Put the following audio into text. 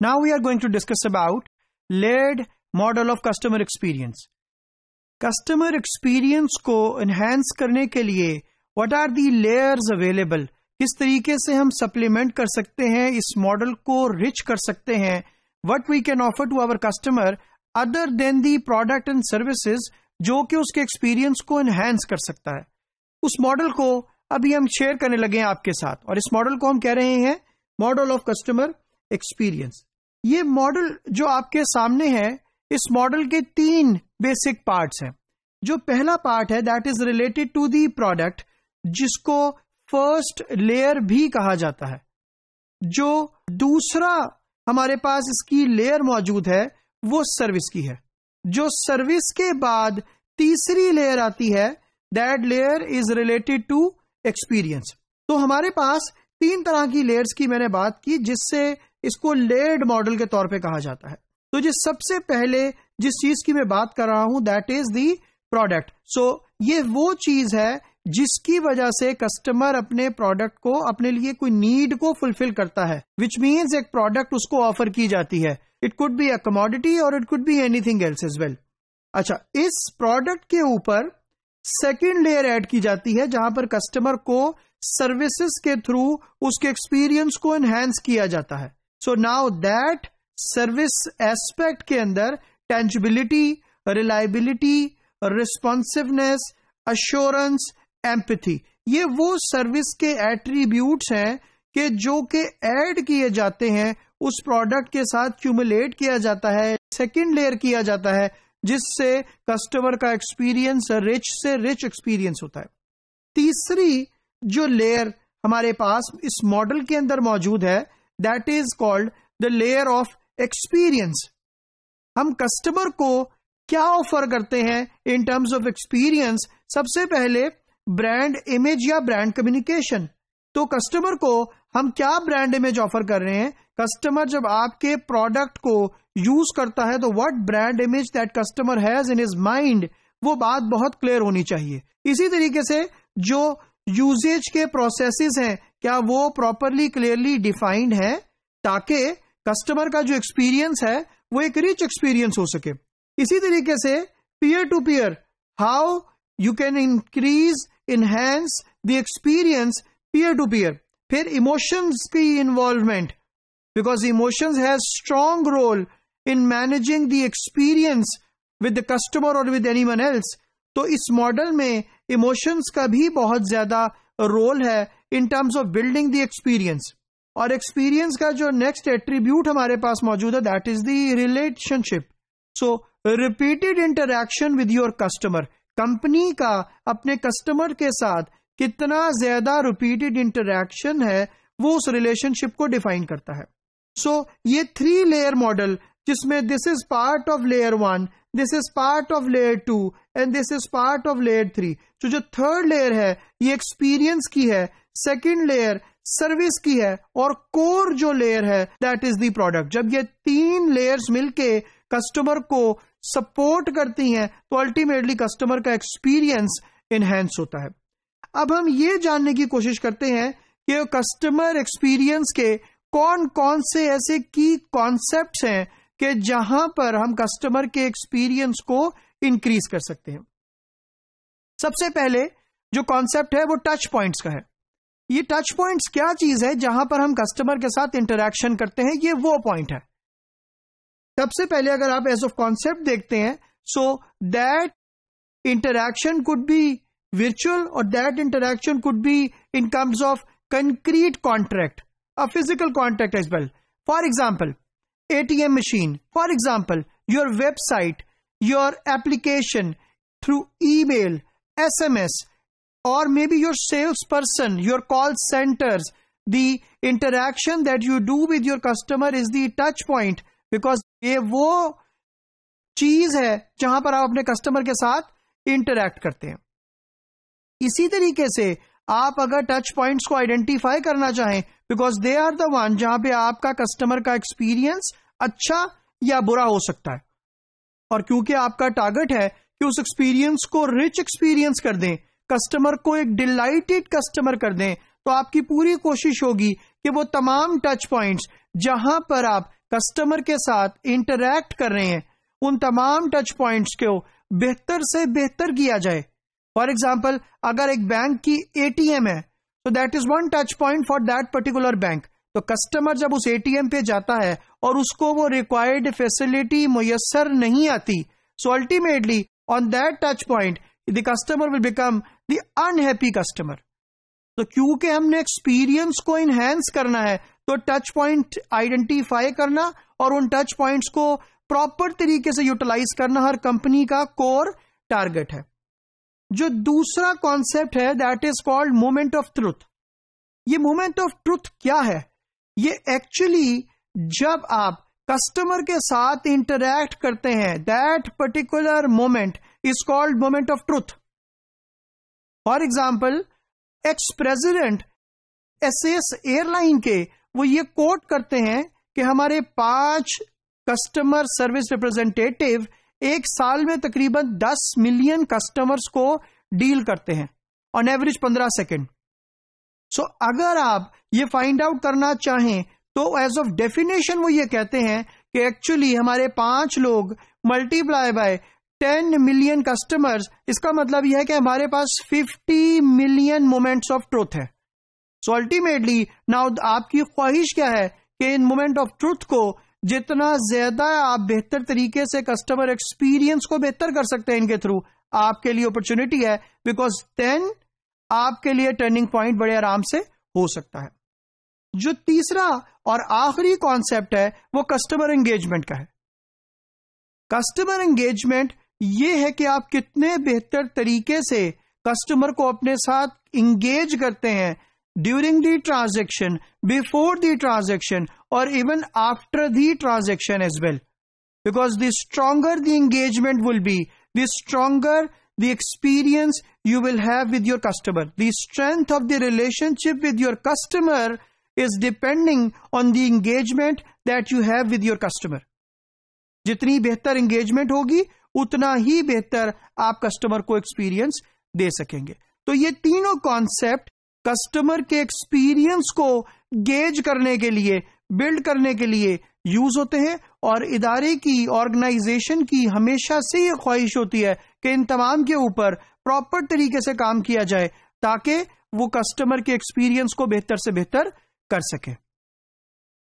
Now we are going to discuss about layered model of customer experience. Customer experience को enhance करने के लिए what are the layers available? किस तरीके से हम supplement कर सकते हैं इस model को rich कर सकते हैं what we can offer to our customer other than the product and services जो कि उसके experience को enhance कर सकता है उस model को अभी हम share करने लगे हैं आपके साथ और इस model को हम कह रहे हैं model of customer एक्सपीरियंस ये मॉडल जो आपके सामने है इस मॉडल के तीन बेसिक पार्ट्स हैं जो पहला पार्ट है that is related to the product जिसको फर्स्ट लेयर भी कहा जाता है जो दूसरा हमारे पास इसकी लेयर मौजूद है वो सर्विस की है जो सर्विस के बाद तीसरी लेयर आती है that layer is related to experience तो हमारे पास तीन तरह की लेयर्स की मैंने बात की जिससे इसको लेड मॉडल के तौर पे कहा जाता है तो जिस सबसे पहले जिस चीज की मैं बात कर रहा हूं that is the product so ये वो चीज है जिसकी वजह से कस्टमर अपने प्रोडक्ट को अपने लिए कोई नीड को फुलफिल करता है विच मीन्स एक प्रोडक्ट उसको ऑफर की जाती है it could be a commodity और it could be anything else is well अच्छा इस प्रोडक्ट के ऊपर सेकेंड लेयर एड की जाती है जहां पर कस्टमर को सर्विसेज के थ्रू उसके एक्सपीरियंस को एनहेंस किया जाता है so now that service aspect के अंदर tangibility reliability responsiveness assurance empathy ये वो सर्विस के एट्रीब्यूट्स हैं कि जो के ऐड किए जाते हैं उस प्रोडक्ट के साथ क्यूमुलेट किया जाता है सेकेंड लेयर किया जाता है जिससे कस्टमर का एक्सपीरियंस रिच से रिच एक्सपीरियंस होता है तीसरी जो लेयर हमारे पास इस मॉडल के अंदर मौजूद है that is called the layer of experience हम कस्टमर को क्या ऑफर करते हैं इन टर्म्स ऑफ एक्सपीरियंस सबसे पहले ब्रांड इमेज या ब्रांड कम्युनिकेशन तो कस्टमर को हम क्या ब्रांड इमेज ऑफर कर रहे हैं कस्टमर जब आपके प्रोडक्ट को यूज करता है तो what brand image that customer has in his mind वो बात बहुत क्लियर होनी चाहिए इसी तरीके से जो यूजेज के प्रोसेसेस हैं क्या वो प्रॉपरली क्लियरली डिफाइंड है ताकि कस्टमर का जो एक्सपीरियंस है वो एक रिच एक्सपीरियंस हो सके इसी तरीके से peer to peer how you can increase enhance the experience peer to peer फिर इमोशंस की involvement because emotions has strong role in managing the experience with the customer और विद एनी एल्स तो इस मॉडल में emotions का भी बहुत ज्यादा रोल है in terms of building the experience और एक्सपीरियंस का जो नेक्स्ट एट्रीब्यूट हमारे पास मौजूद है that is the relationship so repeated interaction with your customer company का अपने कस्टमर के साथ कितना ज्यादा रिपीटेड इंटरेक्शन है वो उस रिलेशनशिप को डिफाइन करता है सो so, ये थ्री लेयर मॉडल जिसमें this is part of layer one this is part of layer two and this is part of layer three जो थर्ड लेयर है ये एक्सपीरियंस की है सेकेंड लेयर सर्विस की है और कोर जो लेयर है दैट इज दी प्रोडक्ट जब ये तीन लेयर्स मिलके कस्टमर को सपोर्ट करती हैं तो अल्टीमेटली कस्टमर का एक्सपीरियंस इनहेंस होता है अब हम ये जानने की कोशिश करते हैं कि कस्टमर एक्सपीरियंस के कौन कौन से ऐसे की कॉन्सेप्ट हैं कि जहां पर हम कस्टमर के एक्सपीरियंस को इंक्रीज कर सकते हैं सबसे पहले जो कॉन्सेप्ट है वो टच पॉइंट्स का है ये टच पॉइंट क्या चीज है जहां पर हम कस्टमर के साथ इंटरेक्शन करते हैं ये वो पॉइंट है सबसे पहले अगर आप एज ऑफ कॉन्सेप्ट देखते हैं so that interaction could be virtual और that interaction could be in terms of concrete contract a physical contract as well for example A T M machine for example your website your application through email S M S or maybe your salesperson, your call centers, the interaction that you do with your customer is the touch point because ये वो चीज है जहां पर आप अपने customer के साथ इंटरेक्ट करते हैं इसी तरीके से आप अगर टच पॉइंट्स को आइडेंटिफाई करना चाहें because they are the one जहां पे आपका कस्टमर का एक्सपीरियंस अच्छा या बुरा हो सकता है और क्योंकि आपका टारगेट है कि उस एक्सपीरियंस को रिच एक्सपीरियंस कर दें कस्टमर को एक डिलाइटेड कस्टमर कर दें तो आपकी पूरी कोशिश होगी कि वो तमाम टच पॉइंट्स जहां पर आप कस्टमर के साथ इंटरैक्ट कर रहे हैं उन तमाम टच पॉइंट्स को बेहतर से बेहतर किया जाए फॉर एग्जाम्पल अगर एक बैंक की एटीएम है तो that is one touch point for that particular bank तो कस्टमर जब उस एटीएम पे जाता है और उसको वो रिक्वायर्ड फैसिलिटी मुयसर नहीं आती so ultimately on that touch point the customer will become the unhappy customer तो क्योंकि हमने एक्सपीरियंस को इनहेंस करना है तो टच पॉइंट आइडेंटिफाई करना और उन टच पॉइंट्स को प्रॉपर तरीके से यूटिलाइज करना हर कंपनी का कोर टारगेट है जो दूसरा कॉन्सेप्ट है that is called moment of truth ये मोमेंट ऑफ ट्रुथ क्या है ये एक्चुअली जब आप कस्टमर के साथ इंटरैक्ट करते हैं that particular moment is called moment of truth for example ex president S S airline के वो ये कोट करते हैं कि हमारे पांच कस्टमर सर्विस रिप्रेजेंटेटिव एक साल में तकरीबन 10 मिलियन कस्टमर्स को डील करते हैं on average 15 second so so, अगर आप ये फाइंड आउट करना चाहें तो एज ऑफ डेफिनेशन वो ये कहते हैं कि एक्चुअली हमारे पांच लोग multiply by ten million customers इसका मतलब यह है कि हमारे पास fifty million moments of truth है सो अल्टीमेटली नाउ आपकी ख्वाहिश क्या है कि इन मोमेंट ऑफ ट्रूथ को जितना ज्यादा आप बेहतर तरीके से कस्टमर एक्सपीरियंस को बेहतर कर सकते हैं इनके थ्रू आपके लिए अपॉर्चुनिटी है बिकॉज देन आपके लिए टर्निंग पॉइंट बड़े आराम से हो सकता है जो तीसरा और आखिरी कॉन्सेप्ट है वो कस्टमर एंगेजमेंट का है कस्टमर एंगेजमेंट ये है कि आप कितने बेहतर तरीके से कस्टमर को अपने साथ इंगेज करते हैं during the transaction before the transaction और even after the transaction as well because the stronger the engagement will be the stronger the experience you will have with your customer the strength of the relationship with your customer is depending on the engagement that you have with your customer जितनी बेहतर engagement होगी उतना ही बेहतर आप customer को experience दे सकेंगे तो ये तीनों कॉन्सेप्ट कस्टमर के एक्सपीरियंस को गेज करने के लिए बिल्ड करने के लिए यूज होते हैं और इदारे की ऑर्गेनाइजेशन की हमेशा से ये ख्वाहिश होती है कि इन तमाम के ऊपर प्रॉपर तरीके से काम किया जाए ताकि वो कस्टमर के एक्सपीरियंस को बेहतर से बेहतर कर सके